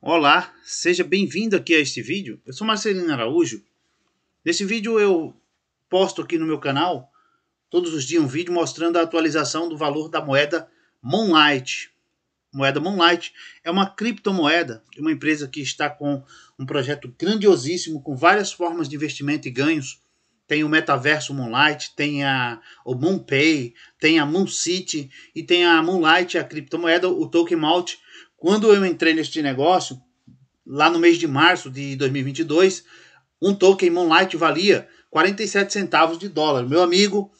Olá, seja bem-vindo aqui a este vídeo. Eu sou Marcelino Araújo. Neste vídeo eu posto aqui no meu canal todos os dias um vídeo mostrando a atualização do valor da moeda Moonlight. Moeda Moonlight é uma criptomoeda de uma empresa que está com um projeto grandiosíssimo com várias formas de investimento e ganhos. Tem o metaverso Moonlight, tem a o MoonPay, tem a MoonCity e tem a Moonlight, a criptomoeda, o Token Malt quando eu entrei neste negócio, lá no mês de março de 2022, um token Moonlight valia 47 centavos de dólar. Meu amigo,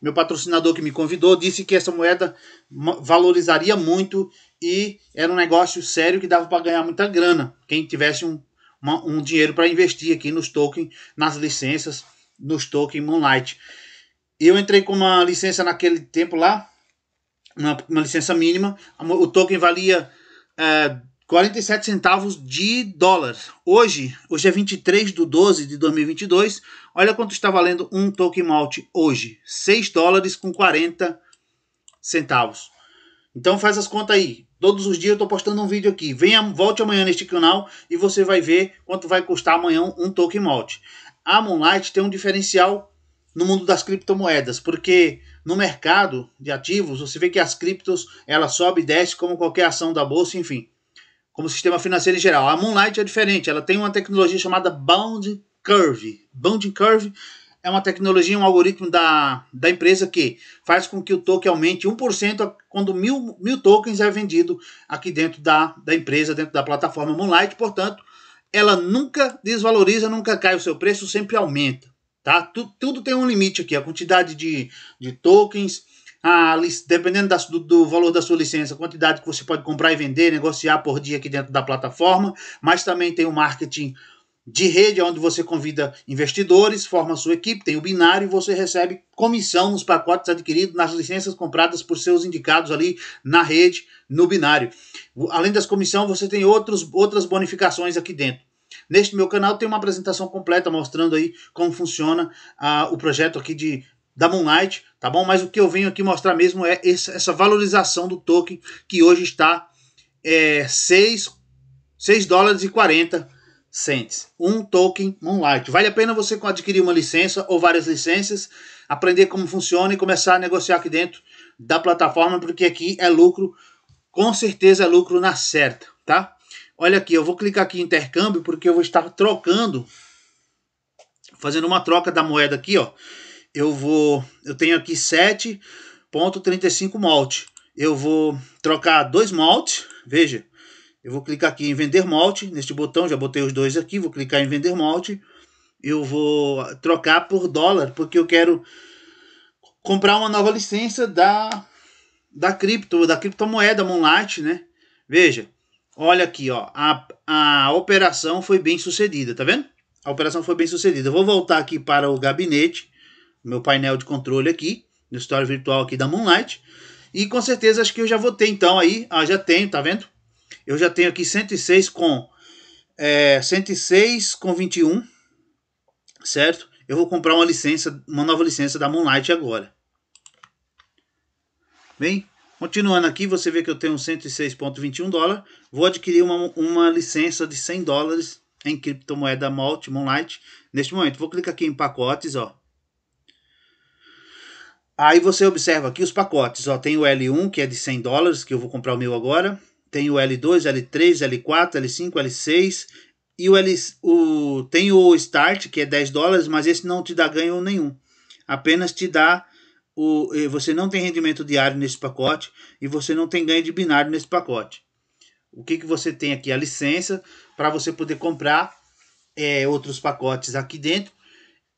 meu patrocinador que me convidou, disse que essa moeda valorizaria muito e era um negócio sério que dava para ganhar muita grana. Quem tivesse um, uma, um dinheiro para investir aqui nos tokens, nas licenças, nos tokens Moonlight. Eu entrei com uma licença naquele tempo lá, uma, uma licença mínima. O token valia é, 47 centavos de dólar. Hoje, hoje é 23 de 12 de 2022. Olha quanto está valendo um token malt hoje. 6 dólares com 40 centavos. Então faz as contas aí. Todos os dias eu estou postando um vídeo aqui. Venha, volte amanhã neste canal e você vai ver quanto vai custar amanhã um token malt. A Moonlight tem um diferencial no mundo das criptomoedas, porque no mercado de ativos, você vê que as criptos, ela sobe e desce como qualquer ação da bolsa, enfim, como sistema financeiro em geral. A Moonlight é diferente, ela tem uma tecnologia chamada Bound Curve. Bound Curve é uma tecnologia, um algoritmo da, da empresa que faz com que o token aumente 1% quando mil, mil tokens é vendido aqui dentro da, da empresa, dentro da plataforma Moonlight. Portanto, ela nunca desvaloriza, nunca cai o seu preço, sempre aumenta. Tá? Tudo, tudo tem um limite aqui. A quantidade de, de tokens, a, dependendo da, do, do, valor da sua licença, a quantidade que você pode comprar e vender, negociar por dia aqui dentro da plataforma, mas também tem o marketing de rede, onde você convida investidores, forma sua equipe, tem o binário e você recebe comissão nos pacotes adquiridos, nas licenças compradas por seus indicados ali na rede, no binário. Além das comissões, você tem outros, outras bonificações aqui dentro. Neste meu canal tem uma apresentação completa mostrando aí como funciona ah, o projeto aqui de da Moonlight, tá bom? Mas o que eu venho aqui mostrar mesmo é essa, essa valorização do token que hoje está é, 6, 6 dólares e 40 cents. Um token Moonlight. Vale a pena você adquirir uma licença ou várias licenças, aprender como funciona e começar a negociar aqui dentro da plataforma, porque aqui é lucro, com certeza é lucro na certa, tá? Olha aqui, eu vou clicar aqui em intercâmbio porque eu vou estar trocando, fazendo uma troca da moeda aqui, ó. Eu vou, eu tenho aqui 7.35 malte. Eu vou trocar dois maltes, veja. Eu vou clicar aqui em vender malte, neste botão, já botei os dois aqui, vou clicar em vender malte. Eu vou trocar por dólar, porque eu quero comprar uma nova licença da da cripto, da criptomoeda Moonlight, né? Veja, Olha aqui, ó. A, a operação foi bem sucedida, tá vendo? A operação foi bem sucedida. Eu vou voltar aqui para o gabinete, meu painel de controle aqui, no histórico virtual aqui da Moonlight. E com certeza acho que eu já vou ter então aí. Ah, já tenho, tá vendo? Eu já tenho aqui 106 com é, 106 com 21, certo? Eu vou comprar uma licença, uma nova licença da Moonlight agora. Bem, Continuando aqui, você vê que eu tenho 106,21 dólar. Vou adquirir uma, uma licença de 100 dólares em criptomoeda Malt, Moonlight. Neste momento, vou clicar aqui em pacotes, ó. Aí você observa aqui os pacotes, ó. Tem o L1, que é de 100 dólares, que eu vou comprar o meu agora. Tem o L2, L3, L4, L5, L6. E o, L, o tem o Start, que é 10 dólares, mas esse não te dá ganho nenhum. Apenas te dá o, você não tem rendimento diário nesse pacote e você não tem ganho de binário nesse pacote. O que, que você tem aqui? A licença para você poder comprar é, outros pacotes aqui dentro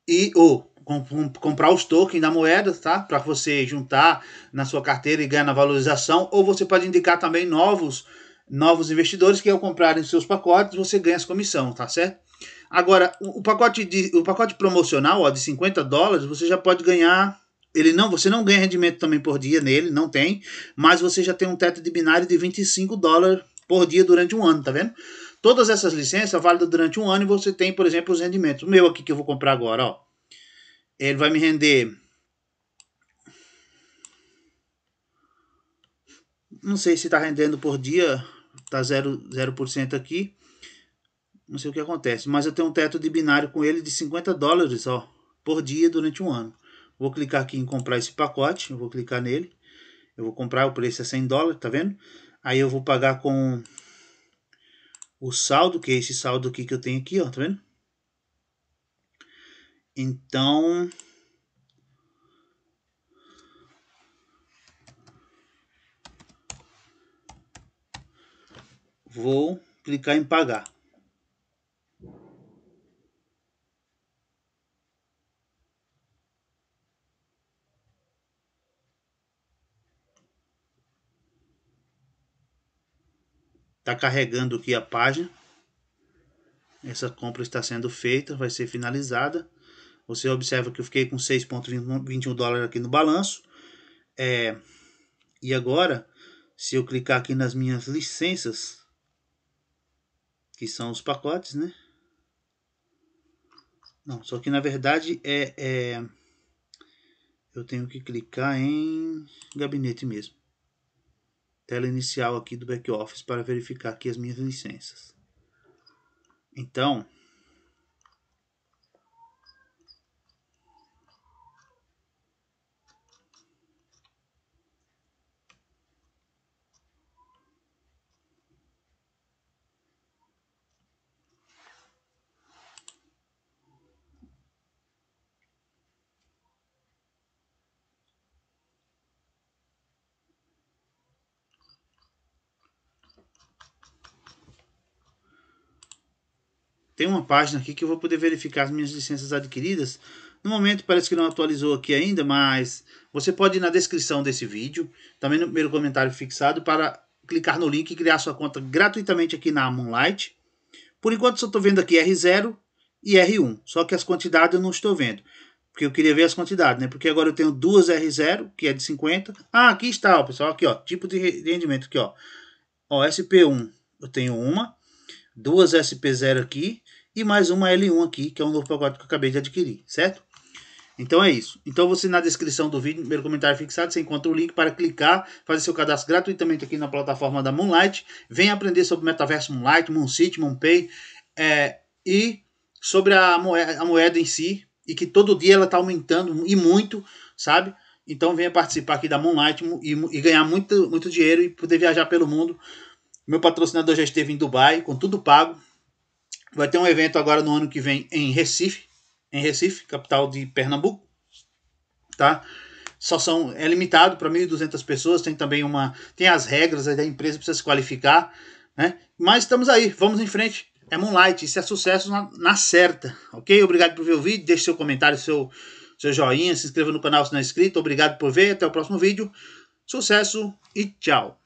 e ou com, com, comprar os tokens da moeda, tá? Para você juntar na sua carteira e ganhar na valorização, ou você pode indicar também novos novos investidores que ao comprarem seus pacotes você ganha as comissão, tá certo? Agora, o, pacote de o pacote promocional ó, de 50 dólares você já pode ganhar ele não, você não ganha rendimento também por dia nele, não tem, mas você já tem um teto de binário de 25 dólares por dia durante um ano, tá vendo? Todas essas licenças valem durante um ano e você tem, por exemplo, os rendimentos. O meu aqui que eu vou comprar agora, ó. Ele vai me render. Não sei se tá rendendo por dia, tá 0%, 0 aqui. Não sei o que acontece, mas eu tenho um teto de binário com ele de 50 dólares, ó, por dia durante um ano. Vou clicar aqui em comprar esse pacote, eu vou clicar nele. Eu vou comprar, o preço é 100 dólares, tá vendo? Aí eu vou pagar com o saldo, que é esse saldo aqui que eu tenho aqui, ó, tá vendo? Então... Vou clicar em pagar. Está carregando aqui a página. Essa compra está sendo feita, vai ser finalizada. Você observa que eu fiquei com 6,21 dólares aqui no balanço. É, e agora, se eu clicar aqui nas minhas licenças, que são os pacotes, né? Não, só que na verdade é, é eu tenho que clicar em gabinete mesmo tela inicial aqui do back office para verificar aqui as minhas licenças. Então, tem uma página aqui que eu vou poder verificar as minhas licenças adquiridas. No momento parece que não atualizou aqui ainda, mas você pode ir na descrição desse vídeo, também no primeiro comentário fixado, para clicar no link e criar sua conta gratuitamente aqui na Moonlight. Por enquanto só estou vendo aqui R0 e R1, só que as quantidades eu não estou vendo. Porque eu queria ver as quantidades, né? Porque agora eu tenho duas R0, que é de 50. Ah, aqui está, ó, pessoal. Aqui, ó. Tipo de rendimento aqui, ó. Ó, SP1 eu tenho uma. Duas SP0 aqui e mais uma L1 aqui, que é um novo pacote que eu acabei de adquirir, certo? Então é isso. Então você na descrição do vídeo, no primeiro comentário fixado, você encontra o link para clicar, fazer seu cadastro gratuitamente aqui na plataforma da Moonlight. Vem aprender sobre Metaverso Moonlight, Mooncity, Moonpay é, e sobre a moeda, a moeda em si e que todo dia ela está aumentando e muito, sabe? Então venha participar aqui da Moonlight e, e ganhar muito, muito dinheiro e poder viajar pelo mundo. Meu patrocinador já esteve em Dubai, com tudo pago, Vai ter um evento agora no ano que vem em Recife, em Recife, capital de Pernambuco, tá? Só são é limitado para 1.200 pessoas, tem também uma tem as regras aí da empresa precisa se qualificar, né? Mas estamos aí, vamos em frente. É Moonlight, isso é sucesso na, na certa, ok? Obrigado por ver o vídeo, deixe seu comentário, seu seu joinha, se inscreva no canal se não é inscrito. Obrigado por ver, até o próximo vídeo. Sucesso e tchau.